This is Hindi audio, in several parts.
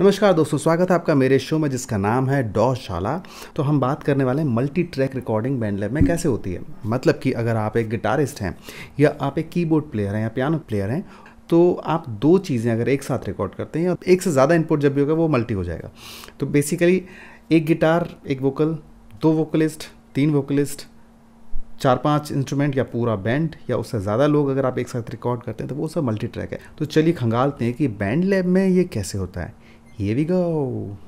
नमस्कार दोस्तों स्वागत है आपका मेरे शो में जिसका नाम है डॉ शाला तो हम बात करने वाले हैं multi track recording BandLab में कैसे होती है मतलब कि अगर आप एक गिटारिस्ट हैं या आप एक कीबोर्ड प्लेयर हैं या पियानो प्लेयर हैं तो आप दो चीज़ें अगर एक साथ रिकॉर्ड करते हैं या एक से ज़्यादा इनपुट जब भी होगा वो मल्टी हो जाएगा तो बेसिकली एक गिटार एक वोकल दो वोकलिस्ट तीन वोकलिस्ट चार पांच इंस्ट्रूमेंट या पूरा बैंड या उससे ज़्यादा लोग अगर आप एक साथ रिकॉर्ड करते हैं तो वो सब मल्टी ट्रैक है तो चलिए खंगालते हैं कि बैंड लैब में ये कैसे होता है Here we go.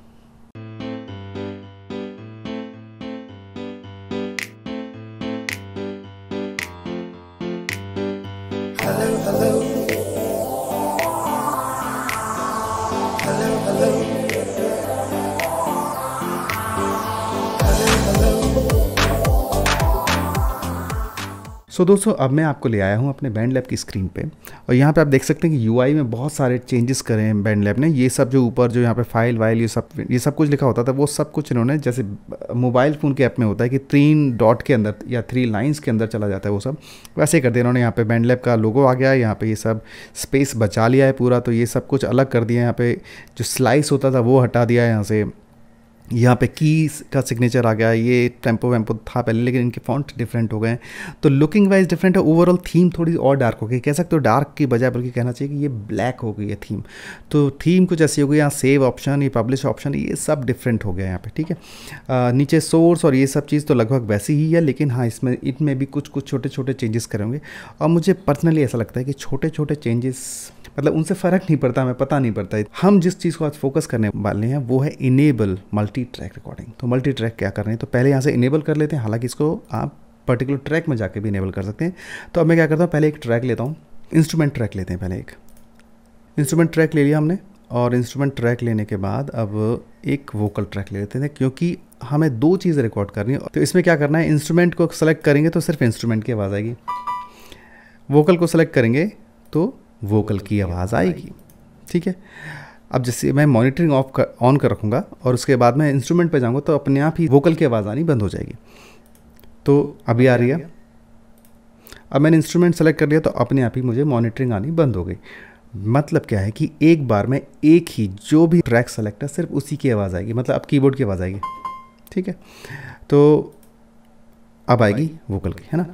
So so, दोस्तों अब मैं आपको ले आया हूँ अपने बैंड लैब की स्क्रीन पे और यहाँ पे आप देख सकते हैं कि यूआई में बहुत सारे चेंजेस करे हैं बैंड लैब ने ये सब जो ऊपर जो यहाँ पे फाइल वाइल ये सब ये सब कुछ लिखा होता था वो सब कुछ इन्होंने जैसे मोबाइल फ़ोन के ऐप में होता है कि तीन डॉट के अंदर या थ्री लाइन्स के अंदर चला जाता है वो सब वैसे कर दिया इन्होंने यहाँ पर बैंड लैब का लोगो आ गया है यहाँ पर ये सब स्पेस बचा लिया है पूरा तो ये सब कुछ अलग कर दिया है यहाँ पर जो स्लाइस होता था वो हटा दिया है यहाँ से यहाँ पे कीस का सिग्नेचर आ गया ये टेम्पो वेम्पो था पहले लेकिन इनके फॉन्ट डिफरेंट हो गए हैं तो लुकिंग वाइज डिफरेंट है ओवरऑल थीम थोड़ी और डार्क हो गई कह सकते हो डार्क की बजाय बल्कि कहना चाहिए कि ये ब्लैक हो गई है थीम तो थीम कुछ ऐसी हो गई यहाँ सेव ऑप्शन ये पब्लिश ऑप्शन ये सब डिफरेंट हो गया यहाँ पर ठीक है आ, नीचे सोर्स और ये सब चीज़ तो लगभग वैसी ही है लेकिन हाँ इसमें इनमें भी कुछ कुछ छोटे छोटे चेंजेस करेंगे और मुझे पर्सनली ऐसा लगता है कि छोटे छोटे चेंजेस मतलब उनसे फ़र्क नहीं पड़ता हमें पता नहीं पड़ता हम जिस चीज़ को आज फोकस करने वाले हैं वो है इनेबल मल्टी ट्रैक रिकॉर्डिंग तो मल्टी ट्रैक क्या कर रहे हैं तो पहले यहाँ से इनेबल कर लेते हैं हालांकि इसको आप पर्टिकुलर ट्रैक में जाके भी इनेबल कर सकते हैं तो अब मैं क्या करता हूँ पहले एक ट्रैक लेता हूँ इंस्ट्रूमेंट ट्रैक लेते हैं पहले एक इंस्ट्रूमेंट ट्रैक ले लिया हमने और इंस्ट्रूमेंट ट्रैक लेने के बाद अब एक वोकल ट्रैक ले लेते हैं क्योंकि हमें दो चीज़ें रिकॉर्ड करनी है तो इसमें क्या करना है इंस्ट्रूमेंट को सेलेक्ट करेंगे तो सिर्फ इंस्ट्रूमेंट की आवाज़ आएगी वोकल को सेलेक्ट करेंगे तो वोकल की आवाज़ आएगी ठीक है अब जैसे मैं मॉनिटरिंग ऑफ कर ऑन कर रखूँगा और उसके बाद मैं इंस्ट्रूमेंट पर जाऊँगा तो अपने आप ही वोकल की आवाज़ आनी बंद हो जाएगी तो अभी आ रही है अब मैंने इंस्ट्रूमेंट सेलेक्ट कर लिया तो अपने आप ही मुझे मॉनिटरिंग आनी बंद हो गई मतलब क्या है कि एक बार में एक ही जो भी ट्रैक सेलेक्ट है सिर्फ उसी की आवाज़ आएगी मतलब अब कीबोर्ड की आवाज़ आएगी ठीक है तो अब आएगी वोकल की है ना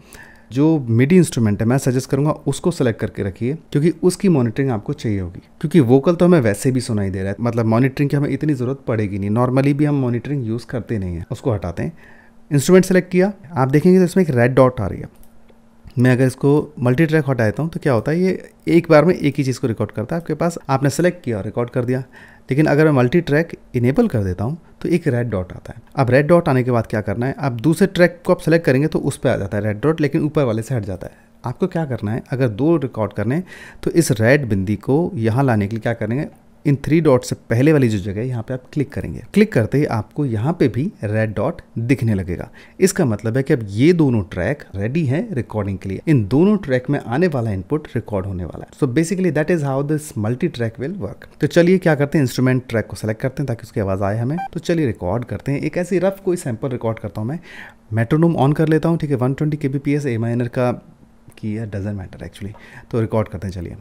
जो मिडी इंस्ट्रूमेंट है मैं सजेस्ट करूँगा उसको सेलेक्ट करके रखिए क्योंकि उसकी मॉनिटरिंग आपको चाहिए होगी क्योंकि वोकल तो हमें वैसे भी सुनाई दे रहा है मतलब मॉनिटरिंग की हमें इतनी ज़रूरत पड़ेगी नहीं नॉर्मली भी हम मॉनिटरिंग यूज़ करते नहीं है उसको हटाते हैं इंस्ट्रूमेंट सेलेक्ट किया आप देखेंगे तो इसमें एक रेड डॉट आ रही है मैं अगर इसको मल्टी ट्रैक हटा देता हूँ तो क्या होता है ये एक बार में एक ही चीज़ को रिकॉर्ड करता है आपके पास आपने सेलेक्ट किया और रिकॉर्ड कर दिया लेकिन अगर मैं मल्टी ट्रैक इनेबल कर देता हूँ तो एक रेड डॉट आता है अब रेड डॉट आने के बाद क्या करना है आप दूसरे ट्रैक को आप सेलेक्ट करेंगे तो उस पर आ जाता है रेड डॉट लेकिन ऊपर वाले से हट जाता है आपको क्या करना है अगर दो रिकॉर्ड करने तो इस रेड बिंदी को यहाँ लाने के लिए क्या करेंगे इन थ्री डॉट से पहले वाली जो जगह है यहाँ पे आप क्लिक करेंगे क्लिक करते ही आपको यहाँ पे भी रेड डॉट दिखने लगेगा इसका मतलब है कि अब ये दोनों ट्रैक रेडी हैं रिकॉर्डिंग के लिए इन दोनों ट्रैक में आने वाला इनपुट रिकॉर्ड होने वाला है so basically that is how this multi track will work तो चलिए क्या करते हैं इंस्ट्रूमेंट ट्रैक को सेलेक्ट करते हैं ताकि उसकी आवाज़ आए हमें तो चलिए रिकॉर्ड करते हैं एक ऐसी रफ कोई सैंपल रिकॉर्ड करता हूँ मैं मेट्रोनोम ऑन कर लेता हूँ ठीक है one twenty K B P S A minor का की डजेंट मैटर एक्चुअली तो रिकॉर्ड करते हैं चलिए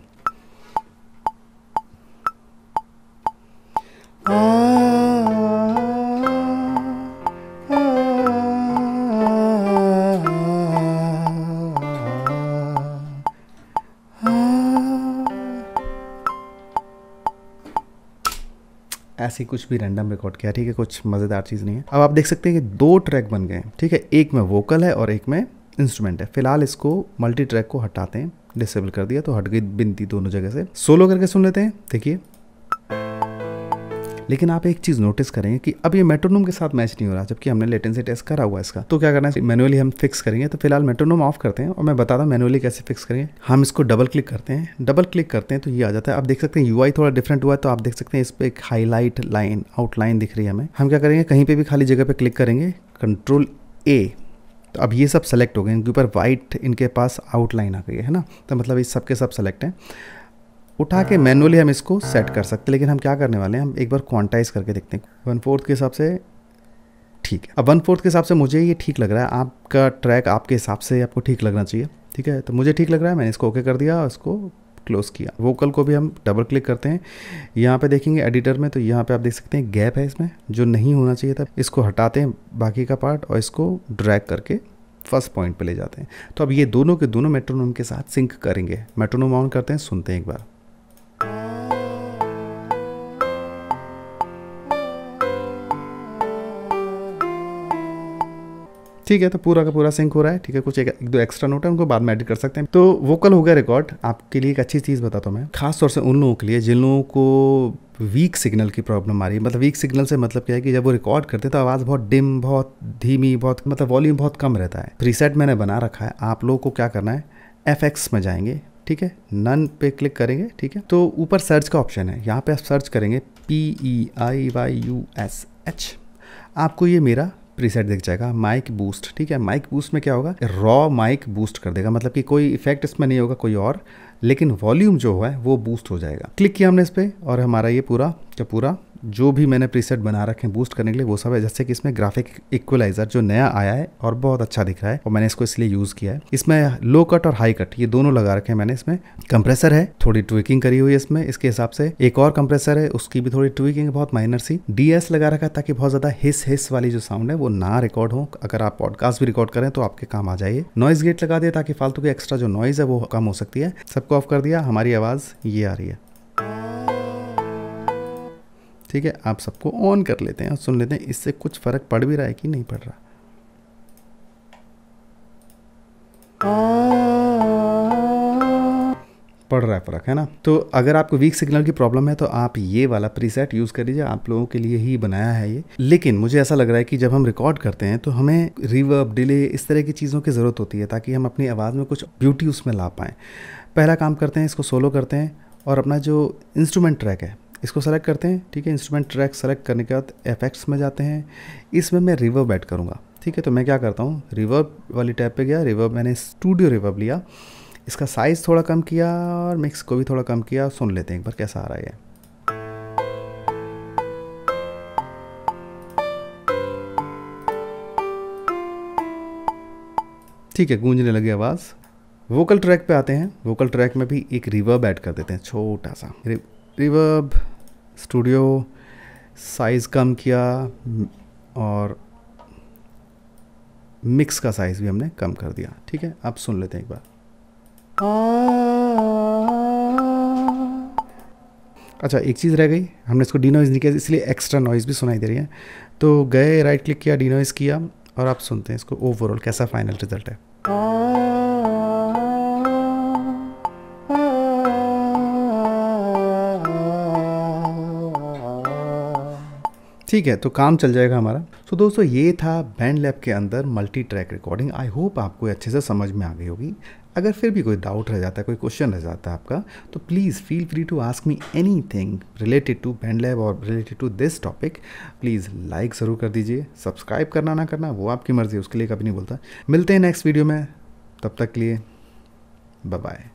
ऐसी कुछ भी रैंडम रिकॉर्ड किया ठीक है कुछ मज़ेदार चीज़ नहीं है अब आप देख सकते हैं कि दो ट्रैक बन गए हैं ठीक है एक में वोकल है और एक में इंस्ट्रूमेंट है फिलहाल इसको मल्टी ट्रैक को हटाते हैं डिसेबल कर दिया तो हट गई बिनती दोनों जगह से सोलो करके सुन लेते हैं देखिए लेकिन आप एक चीज़ नोटिस करेंगे कि अब ये मेट्रोनोम के साथ मैच नहीं हो रहा जबकि हमने लेटेंसी टेस्ट करा हुआ इसका तो क्या करना है मैनुअली हम फिक्स करेंगे तो फिलहाल मेट्रोनोम ऑफ करते हैं और मैं बता हूँ मैनुअली कैसे फिक्स करेंगे हम इसको डबल क्लिक करते हैं डबल क्लिक करते हैं तो ये आ जाता है आप देख सकते हैं यू थोड़ा डिफरेंट हुआ है तो आप देख सकते हैं इस पर एक हाईलाइट लाइन आउटलाइन दिख रही है हमें हम क्या करेंगे कहीं पर भी खाली जगह पर क्लिक करेंगे कंट्रोल ए तो अब ये सब सेलेक्ट हो गए इनके ऊपर वाइट इनके पास आउटलाइन आ गई है ना तो मतलब ये सब के सब सेलेक्ट हैं उठा के हाँ। मैनुअली हम इसको सेट कर सकते हैं लेकिन हम क्या करने वाले हैं हम एक बार क्वांटाइज करके देखते हैं वन फोर्थ के हिसाब से ठीक है अब वन फोर्थ के हिसाब से मुझे ये ठीक लग रहा है आपका ट्रैक आपके हिसाब से आपको ठीक लगना चाहिए ठीक है तो मुझे ठीक लग रहा है मैंने इसको ओके कर दिया और इसको क्लोज़ किया वोकल को भी हम डबल क्लिक करते हैं यहाँ पे देखेंगे एडिटर में तो यहाँ पे आप देख सकते हैं गैप है इसमें जो नहीं होना चाहिए था इसको हटाते हैं बाकी का पार्ट और इसको ड्रैग करके फर्स्ट पॉइंट पे ले जाते हैं तो अब ये दोनों के दोनों मेट्रोनोम के साथ सिंक करेंगे मेट्रोनोम ऑन करते हैं सुनते हैं एक बार ठीक है तो पूरा का पूरा सिंक हो रहा है ठीक है कुछ एक, एक दो एक्स्ट्रा नोट है उनको बाद में एडिट कर सकते हैं तो वोकल हो गया रिकॉर्ड आपके लिए एक अच्छी चीज़ बताता हूँ मैं खास तौर से उन लोगों के लिए जिन लोगों को वीक सिग्नल की प्रॉब्लम आ रही है मतलब वीक सिग्नल से मतलब क्या है कि जब वो रिकॉर्ड करते हैं तो आवाज़ बहुत डिम बहुत धीमी बहुत मतलब वॉल्यूम बहुत कम रहता है प्रीसेट मैंने बना रखा है आप लोगों को क्या करना है एफ में जाएंगे ठीक है नन पे क्लिक करेंगे ठीक है तो ऊपर सर्च का ऑप्शन है यहाँ पे आप सर्च करेंगे P E I Y U S H आपको ये मेरा प्रीसेट दिख जाएगा माइक बूस्ट ठीक है माइक बूस्ट में क्या होगा रॉ माइक बूस्ट कर देगा मतलब कि कोई इफेक्ट इसमें नहीं होगा कोई और लेकिन वॉल्यूम जो है वो बूस्ट हो जाएगा क्लिक किया हमने इस पर और हमारा ये पूरा क्या पूरा जो भी मैंने प्रीसेट बना रखे हैं बूस्ट करने के लिए वो सब है जैसे कि इसमें ग्राफिक इक्वलाइजर जो नया आया है और बहुत अच्छा दिख रहा है और मैंने इसको इसलिए यूज़ किया है इसमें लो कट और हाई कट ये दोनों लगा रखे हैं मैंने इसमें कंप्रेसर है थोड़ी ट्विकिंग करी हुई है इसमें इसके हिसाब से एक और कंप्रेसर है उसकी भी थोड़ी ट्विकिंग बहुत माइनर सी डी लगा रखा है ताकि बहुत ज़्यादा हिस हिस वाली जो साउंड है वो ना रिकॉर्ड हो अगर आप पॉडकास्ट भी रिकॉर्ड करें तो आपके काम आ जाइए नॉइज गेट लगा दिए ताकि फालतू की एक्स्ट्रा जो नॉइज है वो कम हो सकती है सबको इसको ऑफ कर दिया हमारी आवाज़ ये आ रही है ठीक है आप सबको ऑन कर लेते हैं सुन लेते हैं इससे कुछ फ़र्क पड़ भी रहा है कि नहीं पड़ रहा पड़ रहा है फ़र्क है ना तो अगर आपको वीक सिग्नल की प्रॉब्लम है तो आप ये वाला प्रीसेट यूज़ कर लीजिए आप लोगों के लिए ही बनाया है ये लेकिन मुझे ऐसा लग रहा है कि जब हम रिकॉर्ड करते हैं तो हमें रिवर्ब डिले इस तरह की चीज़ों की ज़रूरत होती है ताकि हम अपनी आवाज़ में कुछ ब्यूटी उसमें ला पाएँ पहला काम करते हैं इसको सोलो करते हैं और अपना जो इंस्ट्रूमेंट ट्रैक है इसको सेलेक्ट करते हैं ठीक है इंस्ट्रूमेंट ट्रैक सेलेक्ट करने के बाद एफेक्ट्स में जाते हैं इसमें मैं रिवर्ब ऐड करूँगा ठीक है तो मैं क्या करता हूँ रिवर्ब वाली टैब पे गया रिवर्ब मैंने स्टूडियो रिवर्ब लिया इसका साइज़ थोड़ा कम किया और मिक्स को भी थोड़ा कम किया सुन लेते हैं एक बार कैसा आ रहा है ठीक है गूंजने लगी आवाज़ वोकल ट्रैक पे आते हैं वोकल ट्रैक में भी एक रिवर्ब ऐड कर देते हैं छोटा सा रिवर्ब स्टूडियो साइज़ कम किया और मिक्स का साइज़ भी हमने कम कर दिया ठीक है आप सुन लेते हैं एक बार अच्छा एक चीज़ रह गई हमने इसको डी नॉइज़ नहीं किया इसलिए एक्स्ट्रा नॉइज़ भी सुनाई दे रही है तो गए राइट क्लिक किया डी नॉइज़ किया और आप सुनते हैं इसको ओवरऑल कैसा फाइनल रिजल्ट है ठीक है तो काम चल जाएगा हमारा तो दोस्तों ये था बैंड लैब के अंदर multi track recording I hope आपको अच्छे से समझ में आ गई होगी अगर फिर भी कोई डाउट रह जाता है कोई क्वेश्चन रह जाता है आपका तो please feel free to ask me anything related to BandLab और related to this topic please like ज़रूर कर दीजिए सब्सक्राइब करना ना करना वो आपकी मर्ज़ी उसके लिए कभी नहीं बोलता मिलते हैं नेक्स्ट वीडियो में तब तक के लिए बाय